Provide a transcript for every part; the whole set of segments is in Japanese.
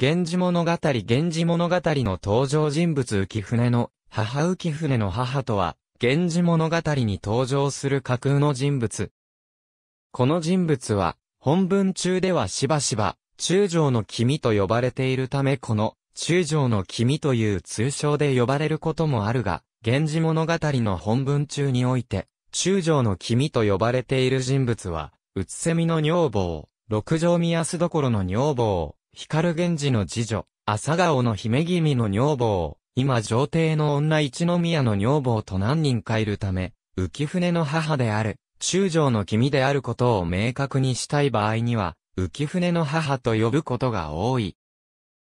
源氏物語源氏物語の登場人物浮船の母浮船の母とは、源氏物語に登場する架空の人物。この人物は、本文中ではしばしば、中将の君と呼ばれているためこの、中将の君という通称で呼ばれることもあるが、源氏物語の本文中において、中将の君と呼ばれている人物は、うつせみの女房、六条宮須所の女房、光源氏の次女、朝顔の姫君の女房、今上帝の女一宮の女房と何人かいるため、浮舟の母である、中将の君であることを明確にしたい場合には、浮舟の母と呼ぶことが多い。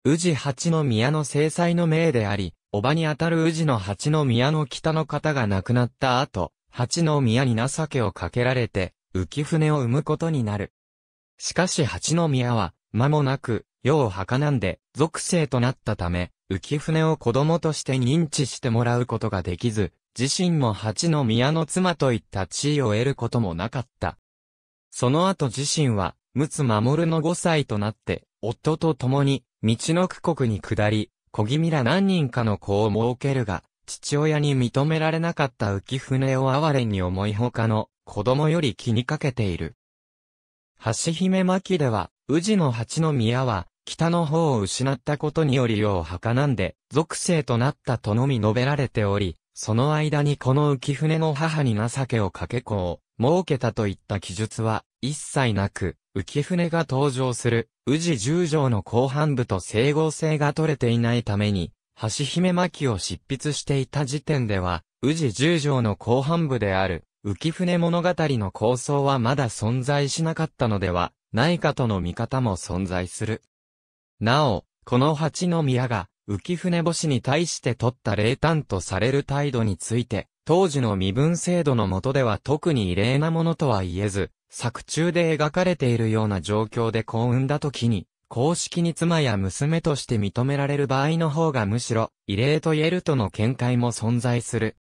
宇治八の宮の制裁の命であり、叔母にあたる宇治の八の宮の北の方が亡くなった後、八の宮に情けをかけられて、浮舟を生むことになる。しかし八の宮は、間もなく、世をはかなんで、属性となったため、浮舟を子供として認知してもらうことができず、自身も八の宮の妻といった地位を得ることもなかった。その後自身は、陸奥守の5歳となって、夫と共に、道の区国に下り、小気味ら何人かの子を設けるが、父親に認められなかった浮舟を哀れに思い他の子供より気にかけている。橋姫巻では、宇治の八宮は、北の方を失ったことにより世をなんで、属性となったとのみ述べられており、その間にこの浮舟の母に情けをかけ子を、設けたといった記述は、一切なく、浮舟が登場する、宇治十条の後半部と整合性が取れていないために、橋姫巻を執筆していた時点では、宇治十条の後半部である、浮舟物語の構想はまだ存在しなかったのではないかとの見方も存在する。なお、この八の宮が、浮船星に対して取った冷淡とされる態度について、当時の身分制度の下では特に異例なものとは言えず、作中で描かれているような状況で幸運だ時に、公式に妻や娘として認められる場合の方がむしろ異例と言えるとの見解も存在する。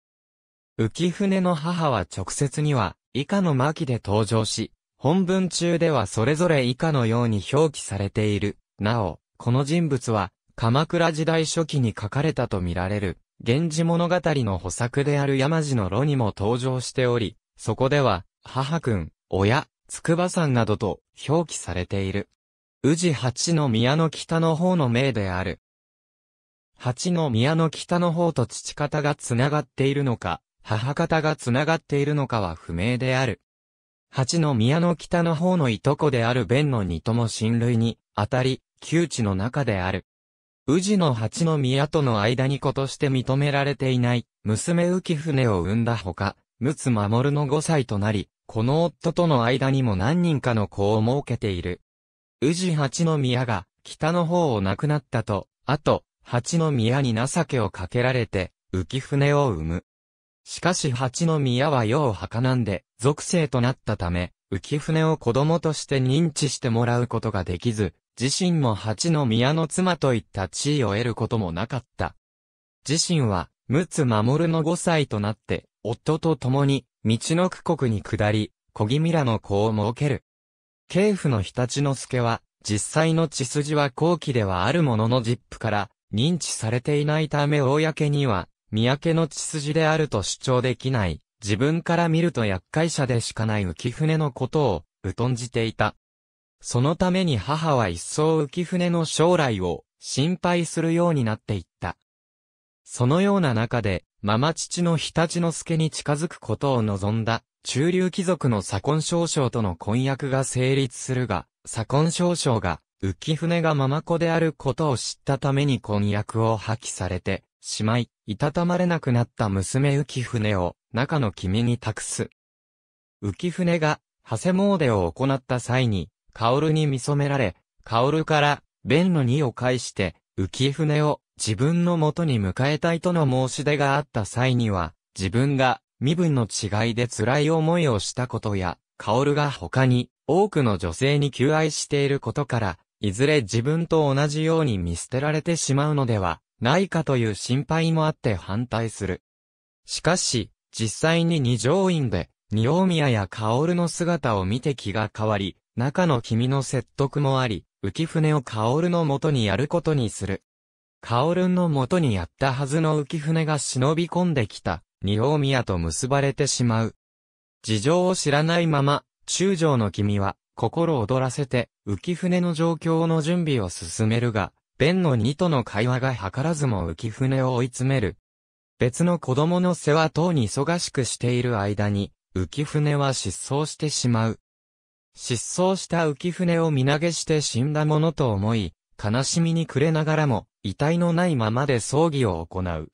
浮船の母は直接には以下の巻で登場し、本文中ではそれぞれ以下のように表記されている。なお、この人物は、鎌倉時代初期に書かれたとみられる、源氏物語の補作である山路の炉にも登場しており、そこでは、母くん、親、筑波山などと表記されている。宇治八の宮の北の方の名である。八の宮の北の方と父方がつながっているのか、母方がつながっているのかは不明である。八の宮の北の方のいとこである弁の二とも親類に、あたり、旧地の中である。宇治の八の宮との間に子として認められていない、娘浮船を産んだほか、陸奥守の5歳となり、この夫との間にも何人かの子を設けている。宇治八の宮が、北の方を亡くなったと、あと、八の宮に情けをかけられて、浮船を生む。しかし八の宮は世を墓なんで、属性となったため、浮舟を子供として認知してもらうことができず、自身も八の宮の妻といった地位を得ることもなかった。自身は、陸奥守の5歳となって、夫と共に、道の区国に下り、小木ミラの子を設ける。慶府の日立之助は、実際の血筋は後期ではあるものの実父から、認知されていないため公には、三宅の血筋であると主張できない。自分から見ると厄介者でしかない浮舟のことを、疎んじていた。そのために母は一層浮舟の将来を心配するようになっていった。そのような中で、ママ父の日立之助に近づくことを望んだ、中流貴族の左近少将との婚約が成立するが、左近少将が、浮舟がママ子であることを知ったために婚約を破棄されて、しまい、いたたまれなくなった娘浮舟を、中の君に託す。浮舟が、長谷詣を行った際に、薫に見染められ、薫から、弁の荷を介して、浮舟を自分の元に迎えたいとの申し出があった際には、自分が身分の違いで辛い思いをしたことや、薫が他に多くの女性に求愛していることから、いずれ自分と同じように見捨てられてしまうのではないかという心配もあって反対する。しかし、実際に二条院で、二大宮や薫の姿を見て気が変わり、中の君の説得もあり、浮船を薫の元にやることにする。薫の元にやったはずの浮船が忍び込んできた、二大宮と結ばれてしまう。事情を知らないまま、中将の君は、心躍らせて、浮船の状況の準備を進めるが、弁の二との会話が図らずも浮船を追い詰める。別の子供の世話等に忙しくしている間に、浮舟は失踪してしまう。失踪した浮舟を見投げして死んだものと思い、悲しみに暮れながらも、遺体のないままで葬儀を行う。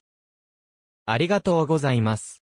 ありがとうございます。